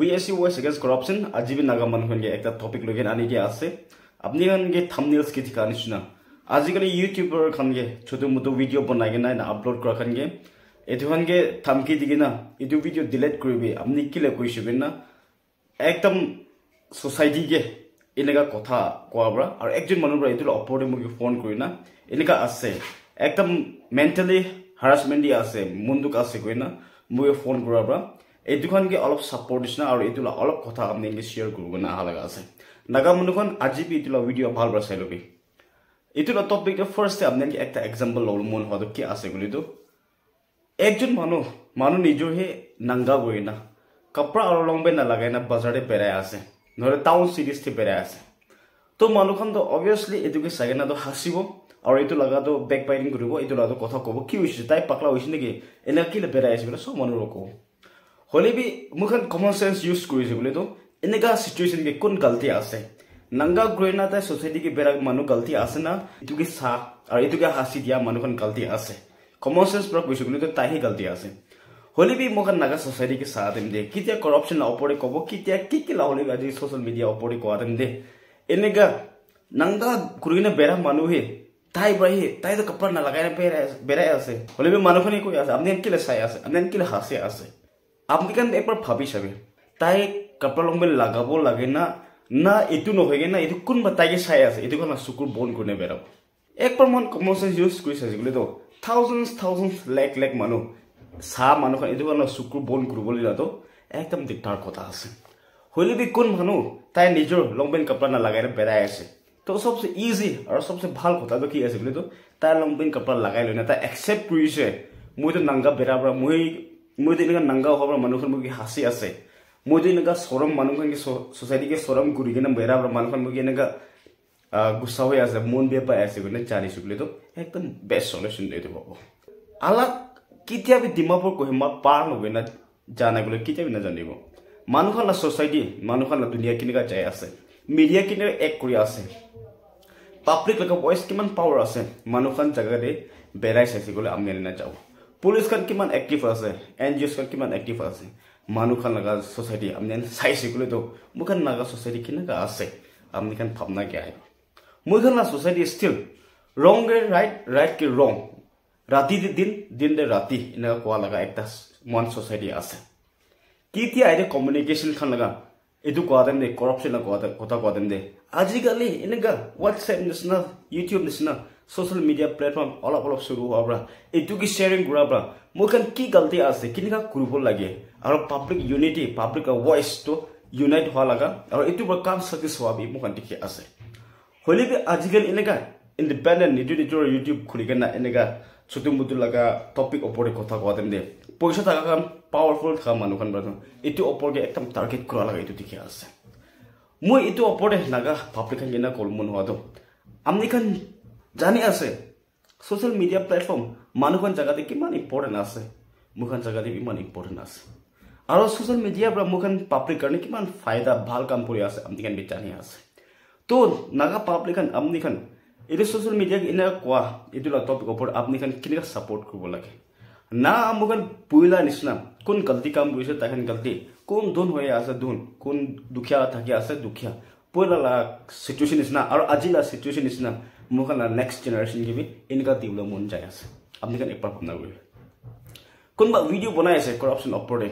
VSU voice against corruption আজি বি নাগা মানুহ হেনগে এটা টপিক লগে আনি দি আছে আপনি হেনগে থাম্বনেলস কি ঠিকা আনি শুনা আজি গনে ইউটিউবার খানগে ছোট মুদ ভিডিও বনাই গে না আপলোড কৰা খানগে এতু হেনগে থামকি দিগে না এতু ভিডিও ডিলিট কৰিবি আপনি কি লে কৈছ বি না একদম সোসাইটি গে এনেকা কথা কোৱাবা আৰু একজন মানুহৰ এতু অপৰে মুগে ফোন কৰি না এনেকা আছে একদম মেন্টালি হাৰাসমেন্ট দিয়ে আছে মুন্দুক আছে কই না মুয়ে ফোন কৰাবা এইটোখনকে অলপ ছাপৰ্ট দিছনা আৰু এইটো অলপ কথা আপুনি শ্বেয়াৰ কৰিব নহা লগা আছে নাগা মানুহখন আজি বি এইটো ভিডিঅ' ভাল পৰা চাই ল'বি এইটো টপিকটো ফাৰ্ষ্টে আপোনালোকে এটা এক্সাম্পল ল'লোঁ মন হোৱাটো কি আছে বুলিতো একজন মানুহ মানুহ নিজৰহে নাংগা গৈ না কাপোৰ আৰু লং পেণ্ট নালাগে না বজাৰতে পেৰাই আছে নহ'লে টাউন চিটিজতে পেৰাই আছে তো মানুহখনতো অভিয়াছলি এইটোকে চাগে না তো হাঁচিব আৰু এইটো লগাটো বেক পাইৰিং কৰিব এইটো লগাটো কথা ক'ব কি হৈছে তাই পাকলা হৈছে নেকি এনেকৈ কেলে পেৰাই আছে বোলে চব মানুহৰ কওঁ হলি বি মোৰখন কমন চেন্স ইউজ কৰিছে বুলি তো এনেকুৱা চিটুৱেশ্যন কি কোন গাল্টি আছে নাংগা গ্ৰহণ তাই চ'চাইটিকে বেৰা মানুহ গাল্টি আছে না এইটোকে চাহ আৰু এইটোকে হাঁচি দিয়া মানুহখন গাল্টি আছে কমন চেন্স পৰা কৈছোঁ বুলি তো তাইহে গাল্টি আছে হ'লে বি মোক নাগা চ'চাইটিকে চাহ দিম দে কেতিয়া কৰাপশ্যন ওপৰে ক'ব কেতিয়া কি কি লাহলি আজি ছ'চিয়েল মিডিয়া ওপৰে কোৱা দিম দে এনেকা নাংগা ঘূৰি বেৰা মানুহে তাই বাহি তাইতো কাপোৰ নালগাই বেৰাই বেৰাই আছে হ'লে বি মানুহখিনি কৈ আছে আপুনি কেলে চাই আছে আপুনি কেলে হাঁচি আছে কেন একবার ভাবি চাবি তাই কাপড় লং পেণ্ট লগাব লাগে না না এইটো নহয়গে না এইটো কোনোবা তাইকে চাই আছে এইটো কাৰণে চকুৰ বন্ধ কৰি নেপেলাব একবাৰ মই কমন চেঞ্চ ইউজ কৰি চাইছোঁ বোলে তো থাউজেণ্ড থাউজেণ্ড লেখ লেখ মানুহ চাহ মানুহখন এইটো কাৰণে চকুৰ বন্ধ কৰিবলৈ তো একদম দিগদাৰ কথা আছে হ'লে বি কোন মানুহ তাই নিজৰ লং পেণ্ট কাপোৰ নালাগাই বেৰাই আছে তো চবচে ইজি আৰু চবচে ভাল কথাটো কি আছে বোলে তো তাই লং পেণ্ট কাপোৰ লগাই লৈ না তাই একচেপ্ট কৰিছে মইতো নাংগা বেৰাৰ পৰা মই মই তো এনেকুৱা নাংগা অসমৰ মানুহৰ মুখী হাঁচি আছে মই তো এনেকুৱা চৰম মানুহখিনি ছ'চাইটিকে চৰম ঘূৰি কিনে বেৰা মানুহৰ মুখী এনেকুৱা গুচা হৈ আছে মন বেয়া পাই আছে বুলি জানিছোঁ বুলিতো একদম বেষ্ট চলিউশ্যন দিয়ে পাব আলাক কেতিয়াবি ডিমাপুৰ কৈ মই পাৰ নগৈ না জানাই বোলে কেতিয়াবি নাজানিব মানুহৰ না ছ'চাইটি মানুহৰ না দুনিয়া কেনেকা যায় আছে মিডিয়া কেনেকৈ এক কৰি আছে পাব্লিক লগা ভইচ কিমান পাৱাৰ আছে মানুহখন জেগাতে বেৰাই চাইছে বোলে আমি এনে নাযাওঁ পুলিচ খন কিমান এক্টিভ আছে এন জি অ'চ খন কিমান এক্টিভ আছে মানুহ খান নাগা চ'চাইটি আমি চাইছে বুলি তো মোৰ খান নাগা চ'চাইটি কেনেকুৱা আছে আপুনি খান ভাৱনা কি আহে মোৰ খান না চ'চাইটি ষ্টিল ৰং গে ৰাইট ৰাইট কি ৰং ৰাতি দি দিন দিন দে ৰাতি এনেকুৱা কোৱা লগা এটা মন চ'চাইটি আছে কেতিয়া আহিলে কমিউনিকেশ্যন খান লগা এইটো কোৱা দেম দে কৰপশ্যন কথা কোৱা দেম দে আজিকালি এনেকুৱা হোৱাটছএপ নিচিনা ইউটিউব নিচিনা ছ'চিয়েল মিডিয়া প্লেটফৰ্ম অলপ অলপ চলো হোৱাৰ পৰা এইটো কি শ্বেয়াৰিং কৰাৰ পৰা মোৰ কাৰণে কি গাল্টি আছে কেনেকুৱা কৰিব লাগে আৰু পাব্লিক ইউনিটি পাব্লিক ভইচটো ইউনাইট হোৱা লগা আৰু এইটোৰ পৰা কাম ছাকচেছ হোৱা বুলি মোক দেখি আছে হ'লে কি আজিকালি এনেকুৱা ইণ্ডিপেণ্ডেণ্ট নিজৰ নিজৰ ইউটিউব খুলি কেনে এনেকুৱা চুটি মুটি লগা টপিক ওপৰতে কথা কোৱা তেন্তে পইচা থকা কাৰণ পাৱাৰফুল থকা মানুহখন এইটো ওপৰতে একদম টাৰ্গেট কৰা লাগে এইটো দেখি আছে মই এইটো ওপৰতে নাগা পাব্লিক কেনেকৈ কৰিব নোৱাৰোঁ আমি এইখন জানি আছে ছ'চিয়েল মিডিয়া প্লেটফৰ্ম মানুহখন জেগাতে কিমান ইম্পৰ্টেণ্ট আছে মোৰখন জেগাতে ইমান ইম্পৰ্টেণ্ট আছে আৰু ছ'চিয়েল মিডিয়াৰ পৰা মোৰখন পাব্লিক কাৰণে কিমান ফাইদা ভাল কাম কৰি আছে আমি কেনেকৈ জানি আছে তো নাগা পাব্লিকখন আপুনিখন এইটো ছ'চিয়েল মিডিয়াক এনেকৈ কোৱা এইটো টপিকৰ ওপৰত আপুনিখন কেনেকৈ ছাপৰ্ট কৰিব লাগে না আমাৰখন পুৰিলাৰ নিচিনা কোন গল্তি কাম কৰিছে তাইখন গল্তি কোন ধুন হৈ আছে ধন কোন দুখীয়া থাকি আছে দুখীয়া পুৰিলা চিটুৱেশ্যন নিচিনা আৰু আজিলা চিটুৱেশ্যন নিচিনা মোকালা নেক্সট জেনেৰেশ্যন কিবি এনেকুৱা দিবলৈ মন যায় আছে আপুনি কাৰণে এপাৰ ভাৱনা কৰিব কোনোবা ভিডিঅ' বনাই আছে কৰাপশ্যন ওপৰতে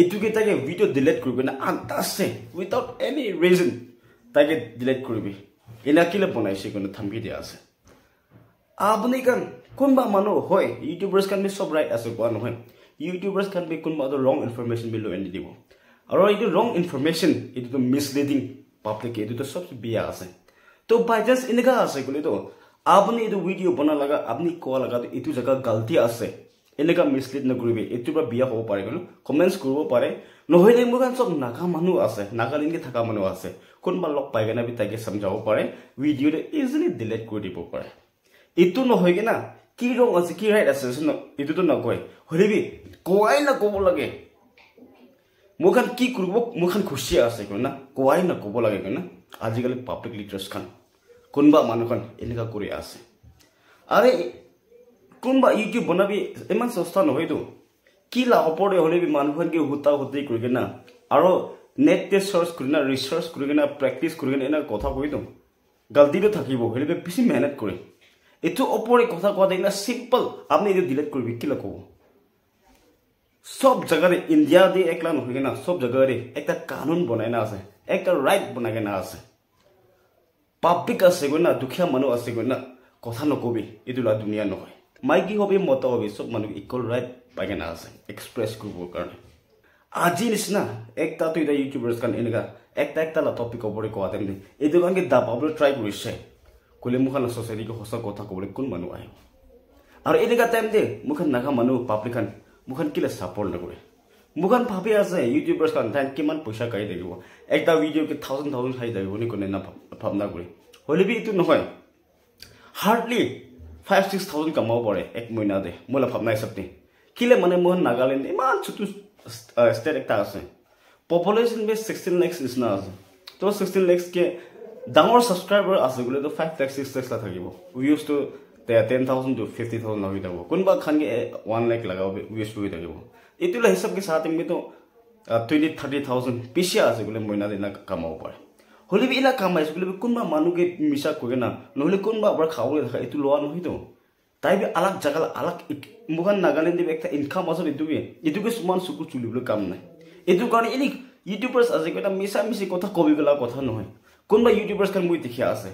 এইটোকেইটাকে ভিডিঅ' ডিলেট কৰিবি না আঠটা আছে উইথাউট এনি ৰিজন তাকে ডিলেট কৰিবি এনে কেলে বনাইছে কোনো থামকি দিয়া আছে আপুনি কাৰণ কোনোবা মানুহ হয় ইউটিউবাৰ্ছ কাৰণে চব ৰাইট আছে কোৱা নহয় ইউটিউবাৰ্ছ কাৰণে কোনোবা এটা ৰং ইনফৰমেশ্যন বি লৈ আনি দিব আৰু এইটো ৰং ইনফৰমেশ্যন এইটোতো মিছলিডিং পাব্লিক এইটোতো চব বিয়া আছে তো বাই জাষ্ট এনেকুৱা আছে বুলিতো আপুনি এইটো ভিডিঅ' বনাই লগা আপুনি কোৱা লগা এইটো জেগা গালতি আছে এনেকুৱা মিছলিড নকৰিবি এইটোৰ পৰা বিয়া হ'ব পাৰে বোলো কমেণ্টছ কৰিব পাৰে নহ'লে মোৰ কাৰণে চব নাগা মানুহ আছে নাগালেণ্ডকে থকা মানুহ আছে কোনোবা লগ পাই কেনে আমি তাকে চামজাব পাৰে ভিডিঅ'টো ইজিলি ডিলেট কৰি দিব পাৰে এইটো নহয় কেনা কি ৰং আছে কি ৰাইট আছে চোন এইটোতো নকয় শুনিবি কোৱাই নক'ব লাগে মোৰ কাৰণে কি কৰিব মোৰ কাৰণে খুচি আছে কোনো না কোৱাই নক'ব লাগে কোনো না আজিকালি পাব্লিক লিডাৰ্ছখন কোনোবা মানুহখন এনেকুৱা কৰি আছে আৰে কোনোবা ইউটিউব বনাবি ইমান চস্তা নহয়তো কি লাভৰে হ'লেবি মানুহখন কি সূতা সুতি কৰি কিনে আৰু নেট টেষ্ট চাৰ্চ কৰি কিনে ৰিচাৰ্চ কৰি কিনে প্ৰেক্টিচ কৰি কিনে এনেকুৱা কথা কৈ দিওঁ গাল্টিটো থাকিব সেইবাবে বেছি মেহনত কৰে এইটো ওপৰে কথা কোৱা দিনা চিম্পল আপুনি এইটো ডিলেট কৰিবি কেলে ক'ব চব জেগাৰে ইণ্ডিয়া দি একলা নহয় কিনা চব জেগাৰে এটা কানুন বনাই না আছে এটা ৰাইট বনাই কিনা আছে পাব্লিক আছে গৈ না দুখীয়া মানুহ আছে গৈ না কথা নক'বি এইটো লা দুনীয়া নহয় মাইকী হবি মতা হবি চব মানুহ ইকুৱেল ৰাইট পাই কিনা আছে এক্সপ্ৰেছ কৰিবৰ কাৰণে আজি নিচিনা একটা তো এটা ইউটিউবাৰ কাৰণে এনেকুৱা একটা একটা টপিক ওপৰত কোৱা তেন্তে এইটো কাৰণে দা পাবলৈ ট্ৰাই কৰিছে কলে মোখান চ'চাইটিক সঁচা কথা ক'বলৈ কোন মানুহ আহিব আৰু এনেকুৱা টাইম দে মোখান নাখা মানুহ পাব্লিক খান মোখান কিলে সাপোর্ট না করে ভাবি আছে ইউটিউবার্স কান কিমান পয়সা কাই দিব একটা ভিডিও কি 1000 1000 চাই দিব নি কোনে না না করে হলে বি ইতু ন হয় হার্ডলি 5 6000 কামাও পড়ে এক মহিনা দে মোলা ভাব নাই সবতে কিলে মানে মোৰ নাগালেণ্ড ইমান ছোট ষ্টেট এটা আছে পপুলেশ্যন বেস 16 লাখস ইজ আছে তো 16 লাখস কে ডাঙর আছে গলে তো 5 লাখ 6 লাখ থাকিব ইউজ টু তে ten thousand to fifty thousand লাগি থাকিব কোনোবা খান ওৱান লেখ লগাব ইউজ কৰি থাকিব এইটোলৈ হিচাপে চাহ টিমিত টুৱেণ্টি থাৰ্টি থাউজেণ্ড পিছিয়া আছে বোলে মইনা দিনা কামাব পাৰে হ'লে বি এইবিলাক কাম আহিছে বোলে কোনোবা মানুহকে মিছা কৰে না নহ'লে কোনোবা আপোনাৰ খাবলৈ থাকে এইটো লোৱা নহয়তো তাই বি আলাক জেগালে আলাক মোকান নাগালেণ্ড দিব এটা ইনকাম আছে এইটোকে এইটোকে চুমান চকু চুলিবলৈ কাম নাই এইটো কাৰণে এনেই ইউটিউবাৰ্ছ আজি মিছা মিছি কথা কবি পেলোৱা কথা নহয় কোনোবা ইউটিউবাৰ্ছখন মই দেখিয়া আছে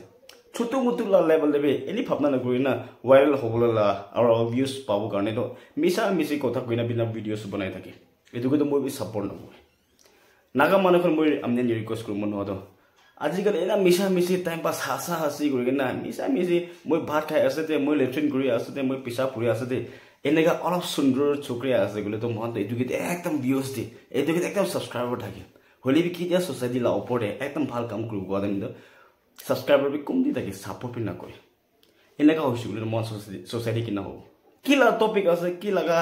ছোটো মোটো লেভেল দেবে এনে ভাবনা নকৰি না ভাইৰেল হ'বলৈ লা আৰু ভিউজ পাব কাৰণে তো মিছা মিছি কথা কৈ না বিনা ভিডিঅ'চ বনাই থাকে এইটোকেতো মই বেছি ছাপৰ্ট নকৰোঁ নাগা মানুহখন মই আমি ৰিকুৱেষ্ট কৰোঁ মই নহয়তো আজিকালি এনে মিছা মিছি টাইম পাছ হাঁচা হাঁচি কৰি কিনে না মিছা মিছি মই ভাত খাই আছে দে মই লেট্ৰিন কৰি আছে দে মই পিছা ফুৰি আছে দে এনেকুৱা অলপ সুন্দৰ চুক্ৰিয়া আছে বুলি তো মহন্ত এইটোকেইটো একদম ভিউজ দিয়ে এইটোকেইটো একদম ছাবস্ক্ৰাইবাৰ থাকে হ'লে বি কেতিয়া ছ'চাইটি লা ওপৰতে একদম ভাল কাম কৰিব কোৱা দিম তো ছাবস্ক্ৰাইবাৰ বি কম দি থাকে ছাপৰ পিন্ধা কৈ এনেকুৱা হৈছে বুলি মই ছ'চাইটি কিনা হ'ব কি লগা টপিক আছে কি লগা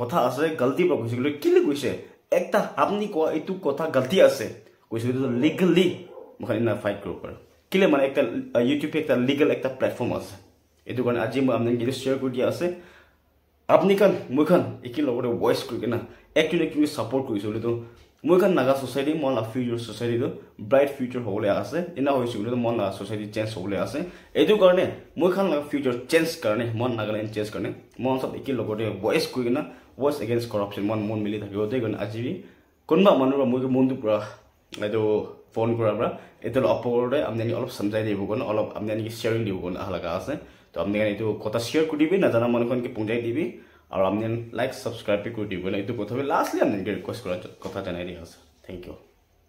কথা আছে গাল্টিৰ পৰা কৈছে বুলি কেলে কৈছে এটা আপুনি কোৱা এইটো কথা গাল্টি আছে কৈছে বুলি লিগেলি মই খালি না ফাইট কৰিব পাৰোঁ কেলে মানে এটা ইউটিউবে এটা লিগেল এটা প্লেটফৰ্ম আছে এইটো কাৰণে আজি মই আপোনাক গেলি শ্বেয়াৰ কৰি দিয়া আছে আপুনি খান মই খান একে লগতে মই এখন নাগা চ'চাইটি মই লাভ ফিউচাৰ চ'চাইটিটো ব্ৰাইট ফিউচাৰ হ'বলৈ আছে এনেকুৱা হৈছে বুলি মই নাগা চ'চাইটি চেঞ্জ হ'বলৈ আছে এইটো কাৰণে মই এখন লগা ফিউচাৰ চেঞ্জ কাৰণে মই নাগালেণ্ড চেঞ্জ কাৰণে মই অঞ্চল একেলগতে ৱেচ কৰি কিনে ৱেচ এগেইনষ্ট কৰাপশ্যন মই মন মিলি থাকিব তেই কাৰণে আজি কোনোবা মানুহৰ পৰা মই মনটো পূৰা এইটো ফোন কৰাৰ পৰা এইটো অপকৰতে আপুনি আনি অলপ চামজাই দিব কাৰণে অলপ আপুনি এনেকৈ শ্বেয়াৰিং দিব কাৰণে অহা লগা আছে ত' আপুনি এইটো কথা শ্বেয়াৰ কৰি দিবি নাজানা মানুহখনকে পঞ্জাই দিবি আৰু আপুনি লাইক ছাবস্ক্ৰাইব কৰি দিব লাগে এইটো প্ৰথমে লাষ্টলি আপুনি ৰিকুৱেষ্ট কৰাৰ কথা জনাই দিয়া আছে থেংক ইউ